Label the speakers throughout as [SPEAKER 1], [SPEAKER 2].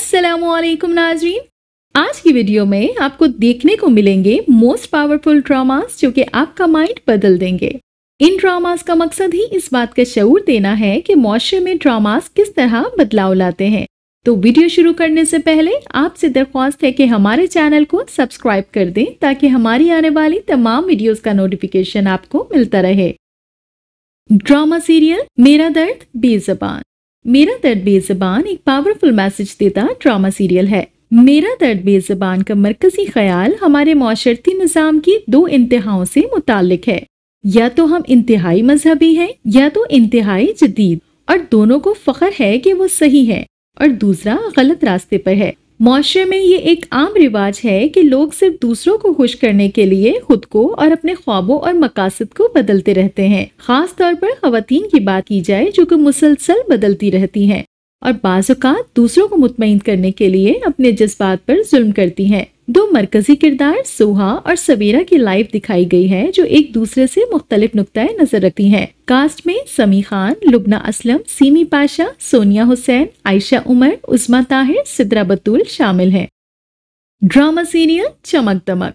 [SPEAKER 1] असलम नाजरीन आज की वीडियो में आपको देखने को मिलेंगे मोस्ट पावरफुल ड्रामास जो कि आपका माइंड बदल देंगे इन ड्रामास का मकसद ही इस बात का शऊर देना है कि मुआरे में ड्रामास किस तरह बदलाव लाते हैं तो वीडियो शुरू करने से पहले आपसे दरख्वास्त है कि हमारे चैनल को सब्सक्राइब कर दें ताकि हमारी आने वाली तमाम वीडियोस का नोटिफिकेशन आपको मिलता रहे ड्रामा सीरियल मेरा दर्द बेजबान मेरा दर्द बेजबान एक पावरफुल मैसेज देता ड्रामा सीरियल है मेरा दर्द बेजबान का मरकजी ख्याल हमारे माशर्ती निज़ाम की दो इंतहाओं से मुतालिक है या तो हम इंतहाई मजहबी हैं या तो इंतहाई जदीद और दोनों को फ़ख्र है कि वो सही है और दूसरा गलत रास्ते पर है माशरे में ये एक आम रिवाज है कि लोग सिर्फ दूसरों को खुश करने के लिए खुद को और अपने ख्वाबों और मकासद को बदलते रहते हैं खास तौर पर खातन की बात की जाए जो कि मुसलसल बदलती रहती हैं और बाज़ात दूसरों को मुतमिन करने के लिए अपने जज्बात पर जुल्म करती हैं दो मरकजी किरदार सोहा और सवेरा की लाइफ दिखाई गई है जो एक दूसरे से मुख्तलिफ नुकता नजर रखती हैं। कास्ट में समी खान लुबना असलम सीमी पाशा सोनिया हुसैन आयशा उमर उस्मा ताहिर सिद्रा बतूल शामिल हैं। ड्रामा सीरियल चमक दमक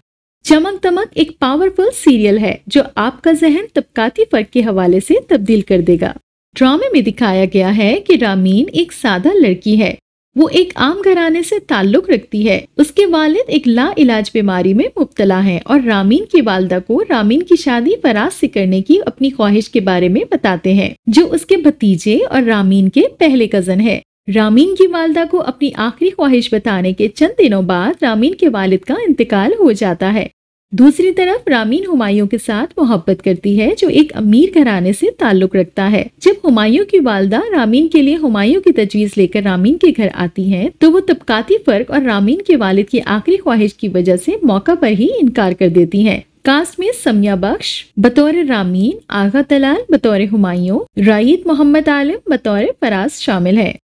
[SPEAKER 1] चमक दमक एक पावरफुल सीरियल है जो आपका जहन तबकाती फर्क के हवाले से तब्दील कर देगा ड्रामे में दिखाया गया है कि रामीन एक सादा लड़की है वो एक आम घराने से ताल्लुक रखती है उसके वालिद एक ला इलाज बीमारी में मुबतला हैं और रामीन की वालदा को रामीन की शादी फराज से करने की अपनी ख्वाहिश के बारे में बताते हैं जो उसके भतीजे और रामीन के पहले कजन है रामीन की वालदा को अपनी आखिरी ख्वाहिश बताने के चंद दिनों बाद रामीन के वालिद का इंतकाल हो जाता है दूसरी तरफ रामीन हुमायूं के साथ मोहब्बत करती है जो एक अमीर घराने से ताल्लुक रखता है जब हुमायूं की वालदा रामीन के लिए हुमायूं की तजवीज लेकर रामीन के घर आती हैं, तो वो तबकाती फर्क और रामीन के वालिद की आखिरी ख्वाहिश की वजह से मौका पर ही इनकार कर देती हैं। कास्ट में समिया बख्श बतौर रामीन आगा तलाल बतौर हुमायूं राईद मोहम्मद आलम बतौर फराज शामिल है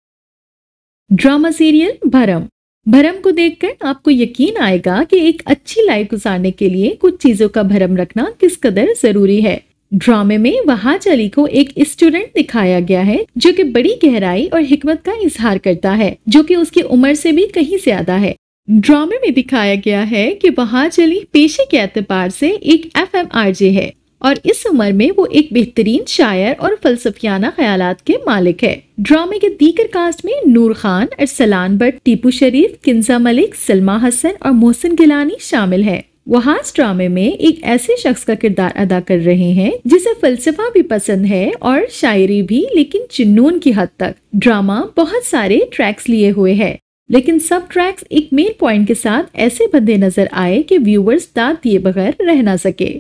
[SPEAKER 1] ड्रामा सीरियल भरम भरम को देखकर आपको यकीन आएगा कि एक अच्छी लाइफ गुजारने के लिए कुछ चीजों का भरम रखना किस कदर जरूरी है ड्रामे में वहाज अली को एक स्टूडेंट दिखाया गया है जो कि बड़ी गहराई और हिकमत का इजहार करता है जो कि उसकी उम्र से भी कहीं ज्यादा है ड्रामे में दिखाया गया है कि वहाज अली पेशे के एतबार से एक एफ है और इस उम्र में वो एक बेहतरीन शायर और फलसफियाना ख्याल के मालिक है ड्रामे के दीगर कास्ट में नूर खान अरसलान भट्ट टीपू शरीफ किन्जा मलिक सलमा हसन और मोहसिन गिलानी शामिल है वहाज ड्रामे में एक ऐसे शख्स का किरदार अदा कर रहे हैं जिसे फलसफा भी पसंद है और शायरी भी लेकिन जुनून की हद तक ड्रामा बहुत सारे ट्रैक्स लिए हुए है लेकिन सब ट्रैक्स एक मेन पॉइंट के साथ ऐसे बंधे नजर आए कि व्यूवर्स दाद दिए बगैर रह ना सके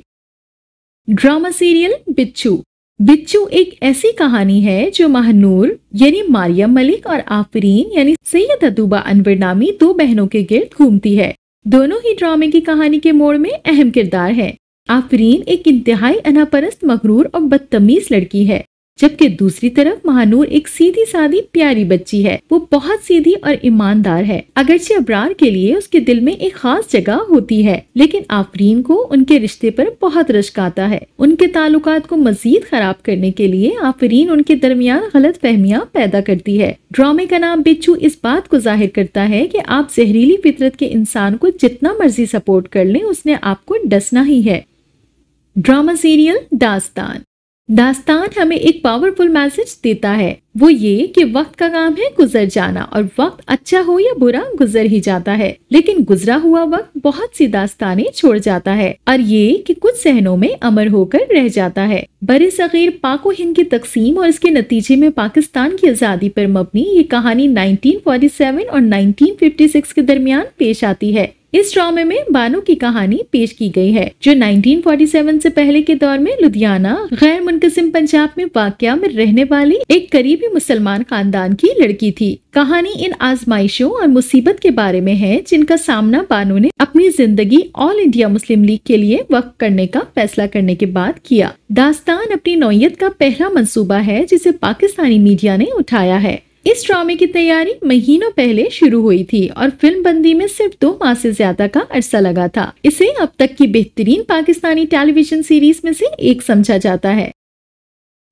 [SPEAKER 1] ड्रामा सीरियल बिच्छू बिच्छू एक ऐसी कहानी है जो महानूर यानी मारियम मलिक और आफरीन यानी सैयद अतूबा अनवर नामी दो बहनों के गिर्द घूमती है दोनों ही ड्रामे की कहानी के मोड़ में अहम किरदार है आफरीन एक इंतहाई अनापरस्त मकरूर और बदतमीज लड़की है जबकि दूसरी तरफ महानूर एक सीधी सादी प्यारी बच्ची है वो बहुत सीधी और ईमानदार है अगरचे अबरार के लिए उसके दिल में एक खास जगह होती है लेकिन आफरीन को उनके रिश्ते पर बहुत रश्क आता है उनके ताल्लुक को मजीद खराब करने के लिए आफरीन उनके दरमियान गलत फहमिया पैदा करती है ड्रामे का नाम बिच्छू इस बात को जाहिर करता है की आप जहरीली फितरत के इंसान को जितना मर्जी सपोर्ट कर ले उसने आपको डसना ही है ड्रामा सीरियल दास्तान दास्तान हमें एक पावरफुल मैसेज देता है वो ये कि वक्त का काम है गुजर जाना और वक्त अच्छा हो या बुरा गुजर ही जाता है लेकिन गुजरा हुआ वक्त बहुत सी दास्तानें छोड़ जाता है और ये कि कुछ सहनों में अमर होकर रह जाता है बरे सगीर पाको हिंद की तकसीम और इसके नतीजे में पाकिस्तान की आज़ादी पर मबनी ये कहानी 1947 और 1956 के दरमियान पेश आती है इस ड्रामे में बानो की कहानी पेश की गई है जो 1947 से पहले के दौर में लुधियाना गैर मुनकसिम पंजाब में वाकया में रहने वाली एक करीबी मुसलमान खानदान की लड़की थी कहानी इन आजमाइशों और मुसीबत के बारे में है जिनका सामना बानो ने अपनी जिंदगी ऑल इंडिया मुस्लिम लीग के लिए वक्त करने का फैसला करने के बाद किया दास्तान अपनी नौयत का पहला मंसूबा है जिसे पाकिस्तानी मीडिया ने उठाया है इस ड्रामे की तैयारी महीनों पहले शुरू हुई थी और फिल्म बंदी में सिर्फ दो माह से ज्यादा का अरसा लगा था इसे अब तक की बेहतरीन पाकिस्तानी टेलीविजन सीरीज में से एक समझा जाता है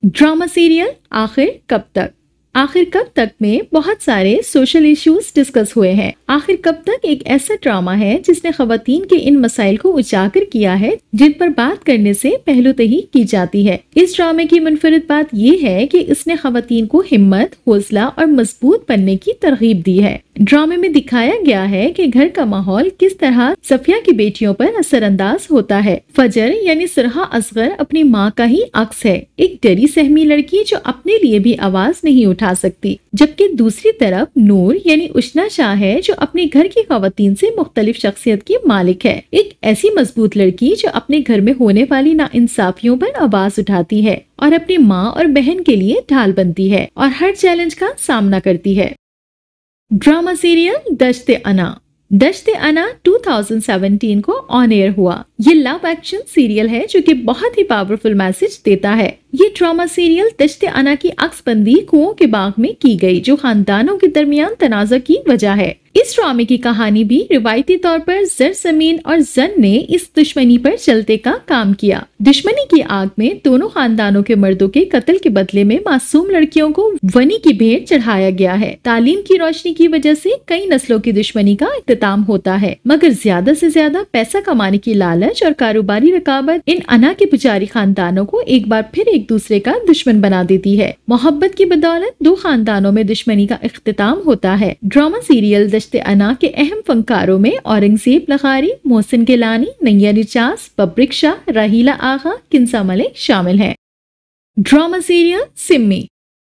[SPEAKER 1] ड्रामा सीरियल आखिर कब तक आखिर कब तक में बहुत सारे सोशल इश्यूज डिस्कस हुए हैं आखिर कब तक एक ऐसा ड्रामा है जिसने खातन के इन मसाइल को उजागर किया है जिन पर बात करने से पहलू तही तो की जाती है इस ड्रामे की मुनफरद बात यह है कि इसने खातन को हिम्मत हौसला और मजबूत बनने की तरगीब दी है ड्रामे में दिखाया गया है कि घर का माहौल किस तरह सफिया की बेटियों पर असरअंदाज होता है फजर यानी सरहा असगर अपनी माँ का ही अक्स है एक डरी सहमी लड़की जो अपने लिए भी आवाज नहीं उठा सकती जबकि दूसरी तरफ नूर यानी उष्णा शाह है जो अपने घर की खातन से मुख्तलिफ शख्सियत की मालिक है एक ऐसी मजबूत लड़की जो अपने घर में होने वाली ना इंसाफियों पर आवाज उठाती है और अपनी माँ और बहन के लिए ढाल बनती है और हर चैलेंज का सामना करती है ड्रामा सीरियल दश्ते अना दश्ते अना 2017 को ऑन एयर हुआ ये लव एक्शन सीरियल है जो कि बहुत ही पावरफुल मैसेज देता है ये ड्रामा सीरियल दश्ते अना की अक्सबंदी कुओं के बाग में की गई जो खानदानों के दरमियान तनाजा की वजह है इस ड्रामे की कहानी भी रिवायती तौर पर जर जमीन और जन ने इस दुश्मनी पर चलते का काम किया दुश्मनी की आग में दोनों खानदानों के मर्दों के कत्ल के बदले में मासूम लड़कियों को वनी की भेंट चढ़ाया गया है तालीम की रोशनी की वजह से कई नस्लों की दुश्मनी का अख्ताम होता है मगर ज्यादा से ज्यादा पैसा कमाने की लालच और कारोबारी रकाबत इन अना के पुजारी खानदानों को एक बार फिर एक दूसरे का दुश्मन बना देती है मोहब्बत की बदौलत दो खानदानों में दुश्मनी का अख्ताम होता है ड्रामा सीरियल द दश्त अना के अहम फनकारों में औरंगजेब लखारी मोहसिन गिलानी नैया निचास बब्रिक शाह आगा किन्सा मले शामिल हैं ड्रामा सीरियल सिम्मी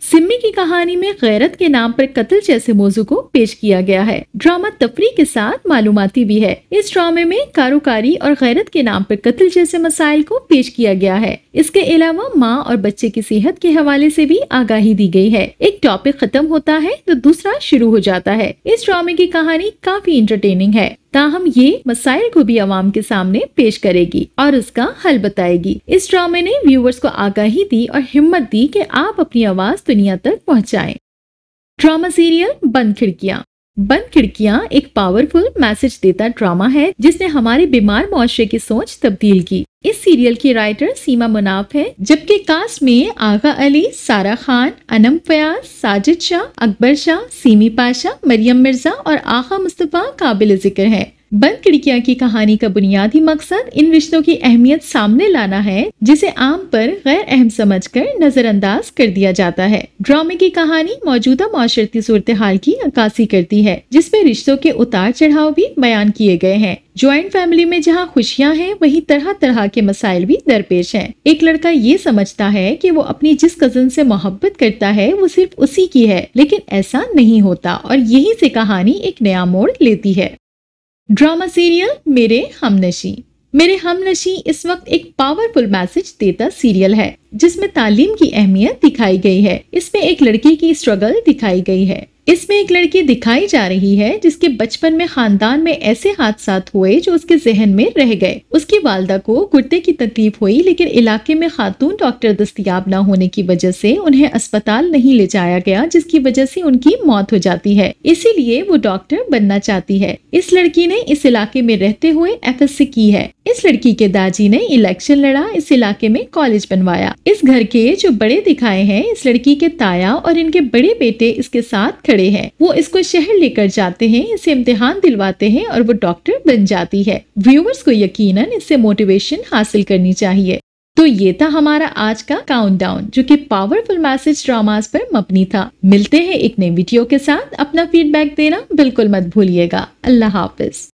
[SPEAKER 1] सिम्मी की कहानी में गैरत के नाम पर कत्ल जैसे मौजू को पेश किया गया है ड्रामा तफरी के साथ मालूमती भी है इस ड्रामे में कारोकारी और गैरत के नाम पर कत्ल जैसे मसाइल को पेश किया गया है इसके अलावा माँ और बच्चे की सेहत के हवाले से भी आगाही दी गई है एक टॉपिक खत्म होता है तो दूसरा शुरू हो जाता है इस ड्रामे की कहानी काफी इंटरटेनिंग है ताहम ये मसाइल को भी आवाम के सामने पेश करेगी और उसका हल बताएगी इस ड्रामे ने व्यूवर्स को आगाही दी और हिम्मत दी की आप अपनी आवाज दुनिया तक पहुँचाए ड्रामा सीरियल बंद खिड़कियाँ बंद खिड़कियाँ एक पावरफुल मैसेज देता ड्रामा है जिसने हमारे बीमार मुआरे की सोच तब्दील की इस सीरियल की राइटर सीमा मुनाफ है जबकि कास्ट में आगा अली सारा खान अनम फयाज साजिद शाह अकबर शाह सीमी पाशा मरियम मिर्जा और आखा मुस्तफ़ा काबिल जिक्र है बंद खिड़किया की कहानी का बुनियादी मकसद इन रिश्तों की अहमियत सामने लाना है जिसे आम पर गैर अहम समझ कर नजरअंदाज कर दिया जाता है ड्रामे की कहानी मौजूदा माशरती सूरत हाल की अक्सी करती है जिसमे रिश्तों के उतार चढ़ाव भी बयान किए गए हैं ज्वाइंट फैमिली में जहाँ खुशियाँ हैं वहीं तरह तरह के मसाइल भी दरपेश हैं। एक लड़का ये समझता है कि वो अपनी जिस कजन से मोहब्बत करता है वो सिर्फ उसी की है लेकिन ऐसा नहीं होता और यही से कहानी एक नया मोड़ लेती है ड्रामा सीरियल मेरे हमनशी मेरे हमनशी इस वक्त एक पावरफुल मैसेज देता सीरियल है जिसमें तालीम की अहमियत दिखाई गई है इसमें एक लड़की की स्ट्रगल दिखाई गई है इसमें एक लड़की दिखाई जा रही है जिसके बचपन में खानदान में ऐसे हादसा हुए जो उसके जहन में रह गए उसकी वालदा को गुर्दे की तकलीफ हुई लेकिन इलाके में खातून डॉक्टर दस्तियाब न होने की वजह से उन्हें अस्पताल नहीं ले जाया गया जिसकी वजह से उनकी मौत हो जाती है इसीलिए वो डॉक्टर बनना चाहती है इस लड़की ने इस इलाके में रहते हुए एफ की है इस लड़की के दाजी ने इलेक्शन लड़ा इस इलाके में कॉलेज बनवाया इस घर के जो बड़े दिखाए हैं इस लड़की के ताया और इनके बड़े बेटे इसके साथ खड़े हैं वो इसको शहर लेकर जाते हैं इसे इम्तिहान दिलवाते हैं और वो डॉक्टर बन जाती है व्यूवर्स को यकीनन इससे मोटिवेशन हासिल करनी चाहिए तो ये था हमारा आज का काउंटडाउन जो कि पावरफुल मैसेज ड्रामास पर मबनी था मिलते हैं एक नई वीडियो के साथ अपना फीडबैक देना बिल्कुल मत भूलिएगा अल्लाह हाफिज